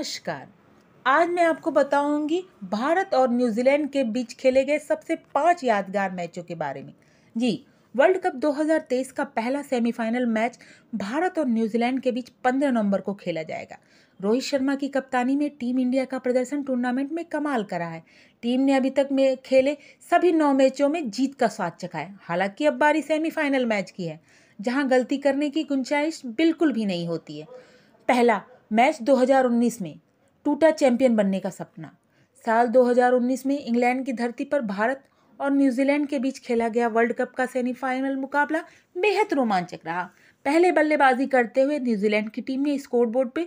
नमस्कार आज मैं आपको बताऊंगी भारत और न्यूजीलैंड के बीच खेले गए सबसे पांच यादगार मैचों के बारे में जी वर्ल्ड कप 2023 का पहला सेमीफाइनल मैच भारत और न्यूजीलैंड के बीच 15 नवंबर को खेला जाएगा रोहित शर्मा की कप्तानी में टीम इंडिया का प्रदर्शन टूर्नामेंट में कमाल करा है टीम ने अभी तक में खेले सभी नौ मैचों में जीत का स्वाद चखा है हालांकि अब बारी सेमीफाइनल मैच की है जहां गलती करने की गुंजाइश बिल्कुल भी नहीं होती है पहला मैच 2019 में टूटा चैंपियन बनने का सपना साल 2019 में इंग्लैंड की धरती पर भारत और न्यूजीलैंड के बीच खेला गया वर्ल्ड कप का सेमीफाइनल मुकाबला बेहद रोमांचक रहा पहले बल्लेबाजी करते हुए न्यूजीलैंड की टीम ने स्कोर बोर्ड पर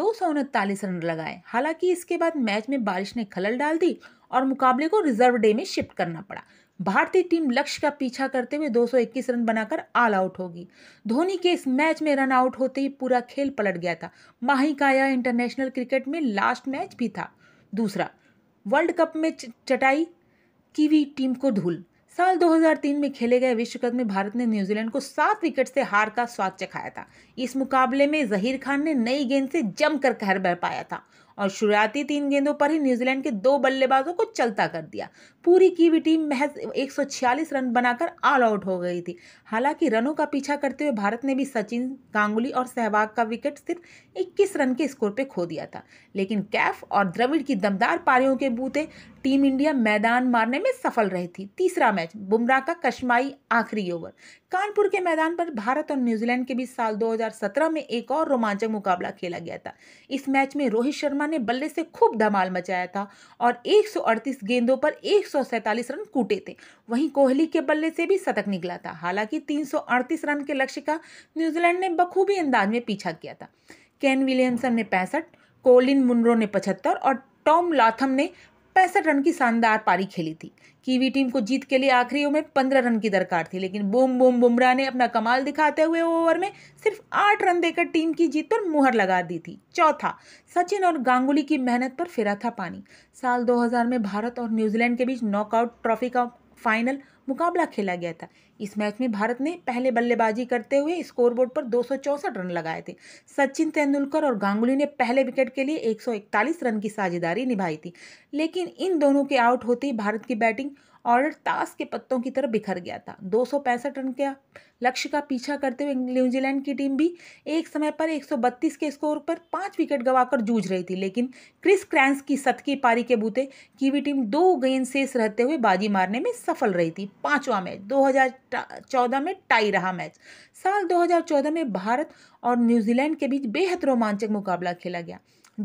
दो सौ उनतालीस रन लगाए हालांकि इसके बाद मैच में बारिश ने खलल डाल दी और मुकाबले को रिजर्व डे में शिफ्ट करना पड़ा भारतीय टीम लक्ष्य का पीछा करते हुए 221 रन बनाकर ऑल आउट होगी धोनी के इस मैच में रन आउट होते ही पूरा खेल पलट गया था माही का यह इंटरनेशनल क्रिकेट में लास्ट मैच भी था दूसरा वर्ल्ड कप में चटाई कीवी टीम को धूल साल 2003 में खेले गए विश्व कप में भारत ने न्यूजीलैंड को सात विकेट से हार का स्वाद चखाया था इस मुकाबले में जहीर खान ने नई गेंद से जमकर कहर बह पाया था और शुरुआती तीन गेंदों पर ही न्यूजीलैंड के दो बल्लेबाजों को चलता कर दिया पूरी की भी टीम महज 146 रन बनाकर ऑल आउट हो गई थी हालांकि रनों का पीछा करते हुए भारत ने भी सचिन गांगुली और सहवाग का विकेट सिर्फ इक्कीस रन के स्कोर पर खो दिया था लेकिन कैफ और द्रविड़ की दमदार पारियों के बूते टीम इंडिया मैदान मारने में सफल रही थी तीसरा मैच बुमराह का कश्माई आखिरी ओवर कानपुर के मैदान पर भारत और न्यूजीलैंड के बीच साल 2017 में एक और रोमांचक मुकाबला खेला गया था इस मैच में रोहित शर्मा शर्मा ने बल्ले से खूब धमाल मचाया था और 138 गेंदों पर 147 रन कूटे थे वहीं कोहली के बल्ले से भी शतक निकला था हालांकि 338 रन के लक्ष्य का न्यूजीलैंड ने बखूबी अंदाज में पीछा किया था केन विलियमसन ने पैंसठ कोलिन मुनरो ने पचहत्तर और टॉम लाथम ने पैंसठ रन की शानदार पारी खेली थी कीवी टीम को जीत के लिए आखिरी ओवर में पंद्रह रन की दरकार थी लेकिन बोम बोम बुमराह ने अपना कमाल दिखाते हुए ओवर में सिर्फ आठ रन देकर टीम की जीत पर मुहर लगा दी थी चौथा सचिन और गांगुली की मेहनत पर फिरा था पानी साल 2000 में भारत और न्यूजीलैंड के बीच नॉकआउट ट्रॉफी का फाइनल मुकाबला खेला गया था इस मैच में भारत ने पहले बल्लेबाजी करते हुए स्कोरबोर्ड पर दो रन लगाए थे सचिन तेंदुलकर और गांगुली ने पहले विकेट के लिए 141 रन की साझेदारी निभाई थी लेकिन इन दोनों के आउट होते ही भारत की बैटिंग और ताश के पत्तों की तरह बिखर गया था दो रन के लक्ष्य का पीछा करते हुए न्यूजीलैंड की टीम भी एक समय पर 132 के स्कोर पर पाँच विकेट गवाकर जूझ रही थी लेकिन क्रिस क्रैंस की सतकी पारी के बूते कीवी टीम दो गेंद शेष रहते हुए बाजी मारने में सफल रही थी पाँचवा मैच 2014 में टाई रहा मैच साल 2014 में भारत और न्यूजीलैंड के बीच बेहद रोमांचक मुकाबला खेला गया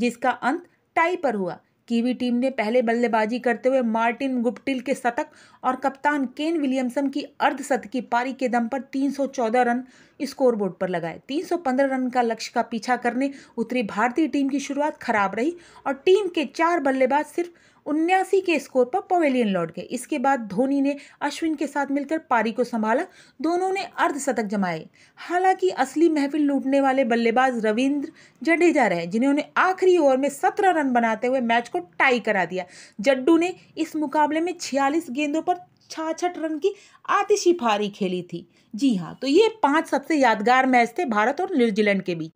जिसका अंत टाई पर हुआ कीवी टीम ने पहले बल्लेबाजी करते हुए मार्टिन गुप्टिल के शतक और कप्तान केन विलियमसन की अर्धशत की पारी के दम पर 314 रन स्कोरबोर्ड पर लगाए 315 रन का लक्ष्य का पीछा करने उतरी भारतीय टीम की शुरुआत खराब रही और टीम के चार बल्लेबाज सिर्फ उन्यासी के स्कोर पर पवेलियन लौट गए इसके बाद धोनी ने अश्विन के साथ मिलकर पारी को संभाला दोनों ने अर्धशतक जमाए हालांकि असली महफिल लूटने वाले बल्लेबाज रविंद्र जडेजा रहे जिन्होंने आखिरी ओवर में सत्रह रन बनाते हुए मैच को टाई करा दिया जड्डू ने इस मुकाबले में छियालीस गेंदों पर छाछठ रन की आतिशी फारी खेली थी जी हाँ तो ये पांच सबसे यादगार मैच थे भारत और न्यूजीलैंड के बीच